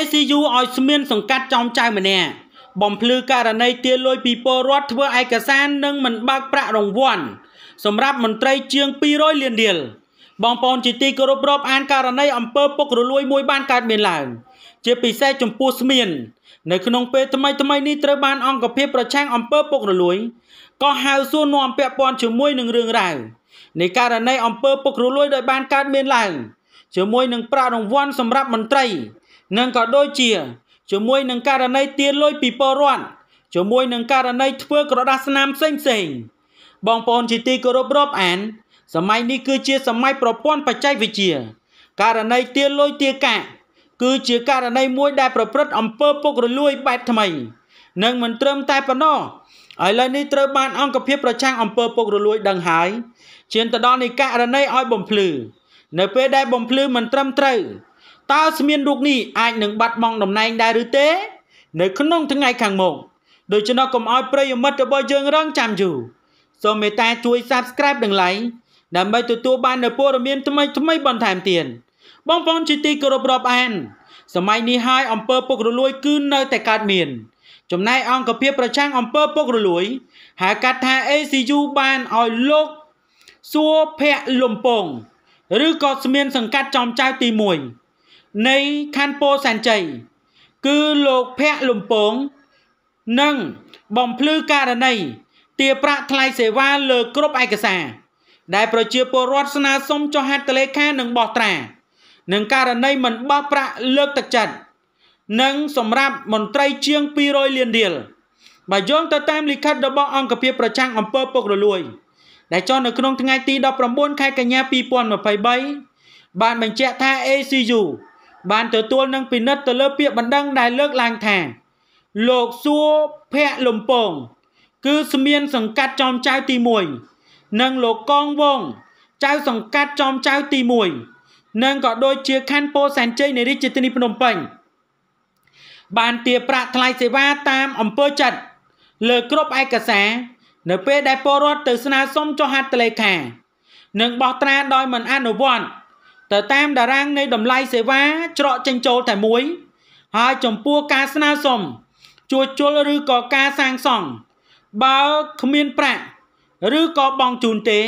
ACU ឲ្យស្មានសង្កាត់ចំចៅម្នាក់បំភ្លឺករណីទារលួយ ពីពលរដ្ឋធ្វើឯកសារនិងមិនបើកប្រាក់រង្វាន់សម្រាប់មន្ត្រីជាង200លានរៀលបងប្អូនជាទីគោរពរាប់អានករណីអំពើពុករលួយមួយ បានកើតមានឡើង ជា ពិសេសចំពោះស្មៀននៅក្នុងពេលថ្មីថ្មីនេះត្រូវបាន អង្គភាពប្រឆាំងអំពើពុករលួយក៏ហៅសួរនាំពាក់ព័ន្ធជាមួយនឹងរឿងរ៉ាវនៃករណីអំពើពុករលួយដោយបានកើតមានឡើងជាមួយនឹងប្រាក់រង្វាន់សម្រាប់មន្ត្រីនិងក៏ដូចជាជាមួយនឹងករណីទារលុយពីពលរដ្ឋជាមួយនឹងករណីធ្វើក្រដាសស្នាមផ្សេងផ្សេង បងប្អូនជាទីគោរពរាប់អាន សម័យនេះគឺជាសម័យប្រព័ន្ធបច្ចេកវិទ្យាករណីទារលុយទារកាក់គឺជាករណីមួយដែលប្រព្រឹត្តអំពើពុករលួយ បែបថ្មីនិងមិនត្រឹមតែប៉ុណ្ណោះឥឡូវនេះត្រូវបានអង្គភាពប្រឆាំងអំពើពុករលួយ ដឹងហើយឈានទៅដល់នៃករណីឲ្យបំភ្លឺ នៅពេលដែលបំភ្លឺមិនត្រឹមត្រូវតើស្មៀនរូបនេះអាចនឹងបាត់បង់តំណែងដែរឬទេ នៅក្នុងថ្ងៃខាងមុខដូច្នោះកុំឲ្យប្រិយមិត្តរបស់យើងរងចាំយូរសូមមេត្តាជួយ Subscribe និង Like ដើម្បីទទួលបាននូវព័ត៌មានថ្មីថ្មីបន្ថែមទៀតបងប្អូនជាទីគោរពរាប់អាន សម័យនេះហើយអង្គើពុករលួយគឺនៅតែកើតមាន ចំណែកអង្គភាពប្រចាំអង្គើពុករលួយហៅកាត់ថា ACU បានឲ្យលោកសួរភ័ក្រលំពងឬក៏ស្មានសង្កាត់ចំចៅទី1នៃខណ្ឌពោធិ៍សែនជ័យគឺលោកភ័ក្រលំពងនិងបំភ្លឺករណីទាប្រាក់ថ្លៃសេវាលើគ្រប់ឯកសារ ដែលប្រជាពលរដ្ឋស្នើសុំចុះហត្ថលេខានិងបោះត្រានឹងករណីមិនបោះប្រាក់លើកទឹកចិត្តនិង សម្រាប់មន្ត្រី ជាង200លានរៀលបើយោងទៅតាមលិខិតរបស់អង្គភាពប្រចាំអំពើពុករលួយ ដែលចុះនៅក្នុងថ្ងៃទី19ខែកញ្ញា2023បានបញ្ជាក់ ថា ACU បានទទួលនឹងពិនិត្យទៅលើ ពាក្យបណ្ដឹងដែលលើកឡើងថា លោកសួរភ័ក្រលំពង គឺស្មៀនសង្កាត់ចំចៅទី1និងលោកកងវងចៅសង្កាត់ចំចៅទី1និងក៏ដូចជាខណ្ឌពោធិ៍សែនជ័យនៃរាជធានីភ្នំពេញបានទារប្រាក់ថ្លៃសេវាតាមអំពើចិត្តលើគ្រប់ឯកសារនៅពេលដែលពលរដ្ឋទៅស្នើសុំចុះហត្ថលេខា និងបោះត្រាដោយមិនអនុវត្តទៅតាមតារាង នៃតម្លៃសេវាច្រកចេញចូលតែមួយ ហើយចំពោះការស្នើសុំ ជួសជុលឬក៏ការសាងសង់បើគ្មានប្រាក់ឬក៏បងជូនទេ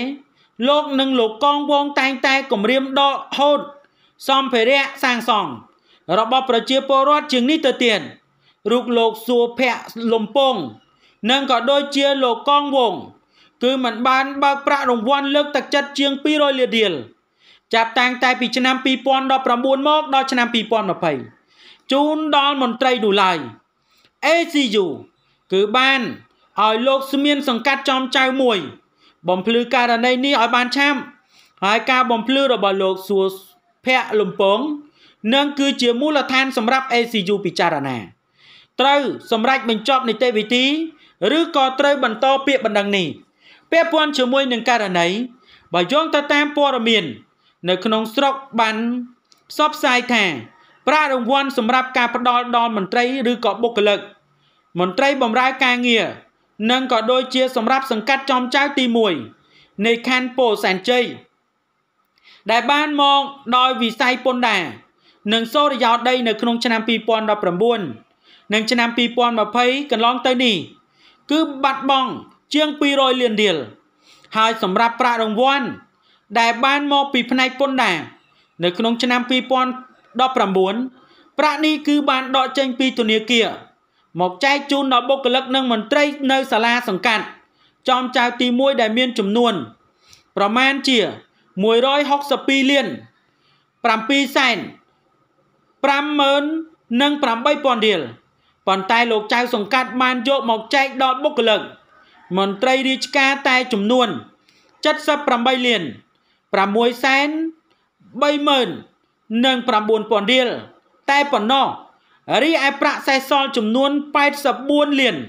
លោកនិងលោកកងវងតែងតែគម្រាមដកហូតសម្ភារៈសាងសង់របស់ប្រជាពលរដ្ឋជាងនេះទៅទៀតរូបលោកសួភ័ក្រលំពង និងក៏ដូចជាលោកកងវងគឺมันបានបើកប្រាក់រង្វាន់លើកទឹកចិត្តជាង200លានរៀលចាប់តាំងតែពីឆ្នាំ2019មកដល់ឆ្នាំ2020ជូនដល់មន្ត្រីដុល្លារ ACU គឺបានឲ្យលោកស្មៀនសង្កាត់ចំចៅមួយបំភ្លឺករណីនេះឲ្យបានឆាប់ហើយការបំភ្លឺរបស់លោកសួរភ័ក្រលំពងនឹងគឺជាមូលដ្ឋានសម្រាប់ ACU ពិចារណាត្រូវសម្រាប់បញ្ចប់នីតិវិធីឬក៏ត្រូវបន្តពាក្យបណ្ដឹងនេះពាក់ព័ន្ធជាមួយនឹងករណីបើយោងទៅតាមព័ត៌មាននៅក្នុងស្រុកបានផ្សព្វផ្សាយថា ប្រាក់រង្វាន់សម្រាប់ការផ្ដល់ដល់មន្ត្រី ឬក៏បុគ្គលិកមន្ត្រីបម្រើការងារនិងក៏ដូចជា សម្រាប់សង្កាត់ចំចៅទី1នៃខណ្ឌពោធិ៍សែនជ័យដែលបានមកដោយវិស័យពន្ធដារនិងសូរិយោដី នៅក្នុងឆ្នាំ2019និងឆ្នាំ2020កន្លងទៅនេះ គឺបាត់បង់ជាង200លានរៀលហើយសម្រាប់ប្រាក់រង្វាន់ដែលបានមកពីផ្នែកពន្ធដារនៅក្នុងឆ្នាំ2019ប្រាក់នេះគឺបានដកចេញពីធនាគារមកចែកជូនដល់បុគ្គលិកនិង មន្ត្រី នៅសាលាសង្កាត់ចំចៅទី1ដែលមានចំនួន ប្រមាណជា162លាន7សែន50,000និង8,000រៀលប៉ុន្តែលោកចៅសង្កាត់បានយកមកចែកដល់បុគ្គលិកមន្ត្រីរាជការតែចំនួន78លាន630,000និង9,000រៀលតែប៉ុណ្ណោះរីឯប្រាក់សេសសល់ចំនួន84លាន119000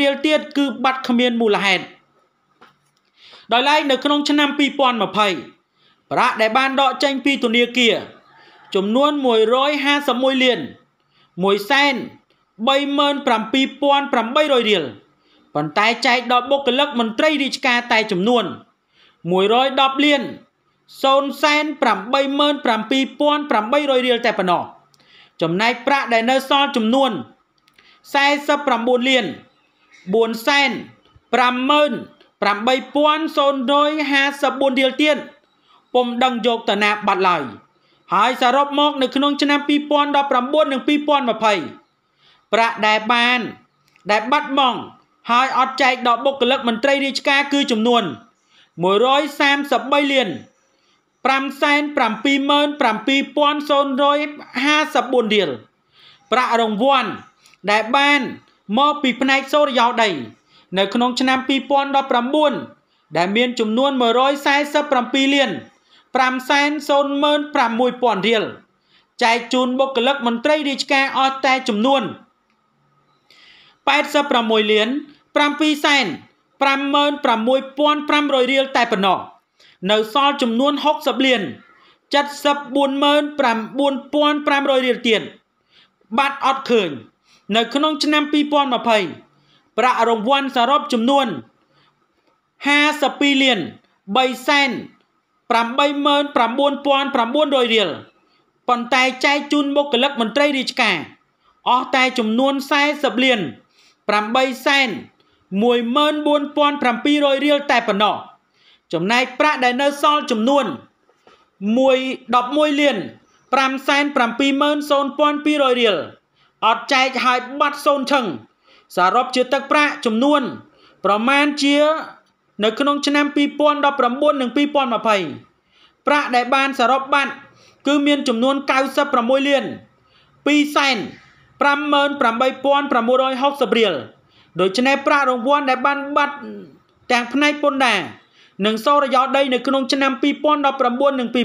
រៀលទៀតគឺបាត់គ្មានមូលហេតុដោយឡែកនៅក្នុងឆ្នាំ2020ប្រាក់ដែលបានដកចេញពីធនាគារ ចំនួន151លាន137,800រៀលប៉ុន្តែចែកដល់បុគ្គលិកមន្ត្រីរាជការតែ ចំនួន110លាន0.87800រៀលតែប៉ុណ្ណោះ ចំណែកប្រាក់ដែលនៅសល់ចំនួន49លាន4,58,054រៀលទៀតពុំដឹងយកតាណាបាត់ឡើយហើយសរុបមកនៅក្នុងឆ្នាំ2019និង2020ប្រាក់ដែលបាន ដែលបាត់បង់ហើយអត់ចែកដល់បុគ្គលិកមន្ត្រីរាជការគឺចំនួន133លាន5,77,054រៀលប្រាក់រង្វាន់ដែលបានមកពីផ្នែកសូរិយោដី នៅ ក្នុងឆ្នាំ2019ដែលមានចំនួន147លាន5,056,000រៀលចែកជូនបុគ្គលិកមន្ត្រីរាជការអស់តែចំនួន86លាន756,500រៀលតែប៉ុណ្ណោះនៅសល់ចំនួន60លាន749,500រៀលទៀតបាត់អត់ឃើញនៅក្នុងឆ្នាំ2020ប្រាក់រង្វាន់សរុបចំនួន52លាន3សែន899,900រៀលប៉ុន្តែចែកជូនបុគ្គលិកមន្ត្រីរាជការ អស់តែចំនួន40លាន8សែន14700រៀលតែប៉ុណ្ណោះចំណែកប្រាក់ដែលនៅសល់ចំនួន1 11លាន5,70200រៀលអត់ចែកឲ្យបាត់សូន្យឈឹងសរុបជាទឹកប្រាក់ចំនួន ប្រមាណជា នៅក្នុងឆ្នាំ2019និង2020ប្រាក់ដែលបានសរុបបាត់គឺមាន ចំនួន96លាន2សែន58660រៀលដូច្នេះប្រាក់រង្វាន់ដែលបានបាត់ទាំងផ្នែកពន្ធដារនិងសោរយោដីនៅក្នុងឆ្នាំ2019និង2020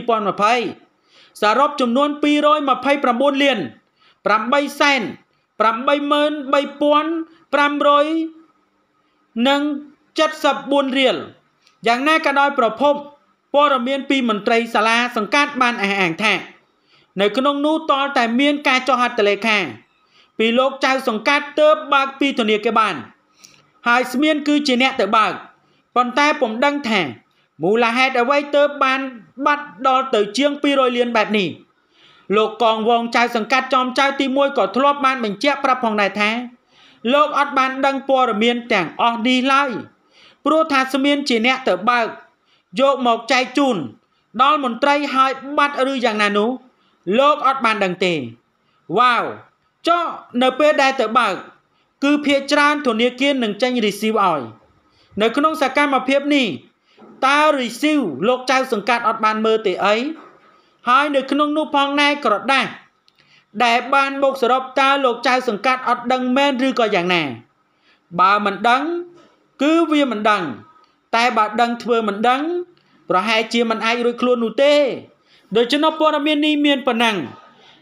សរុបចំនួន229លាន8សែន83500និង74រៀលយ៉ាងណាក៏ដោយ ប្រភពព័ត៌មាន ពីមន្ត្រីសាលាសង្កាត់បានអះអាងថានៅក្នុងនោះតលតែមានការចោះហត្ថលេខាពីលោកចៅសង្កាត់ទៅបើកពីធនាគារបានហើយស្មៀនគឺជាអ្នកទៅបើកប៉ុន្តែពុំដឹងថាមូលហេតុអ្វីទៅបានបាត់ដល់ទៅជាង200លានបែបនេះលោកកងវងចៅសង្កាត់ចំចៅទី1ក៏ធ្លាប់បាន បញ្ជាក់ប្រាប់ផងដែរថាលោកអត់បានដឹងព័ត៌មានទាំងអស់នេះឡើយព្រោះថាស្មៀនជាអ្នកទៅបើកយកមកចែកជូន ដល់មន្ត្រីហើយបាត់ឬយ៉ាងណានោះលោកអត់បានដឹងទេវ៉ាវចុះនៅពេលដែលទៅបើកគឺភាកច្រើនធនាគារនឹងចេញ receive ឲ្យ នៅក្នុងសកម្មភាពនេះ តើ receive លោកចៅ សង្កាត់អត់បានមើលទេអីហើយនៅក្នុងនោះផងណែក្រដាស់ដែលបានបូកសរុបតើលោកចៅសង្កាត់អត់ដឹងមែនឬក៏យ៉ាងណាបើមិនដឹងគឺវាមិនដឹង តែបើដឹងធ្វើមិនដឹង ប្រហែលជាមិនអាចរួចខ្លួននោះទេដូច្នោះព័ត៌មាននេះមានប៉ុណ្ណឹង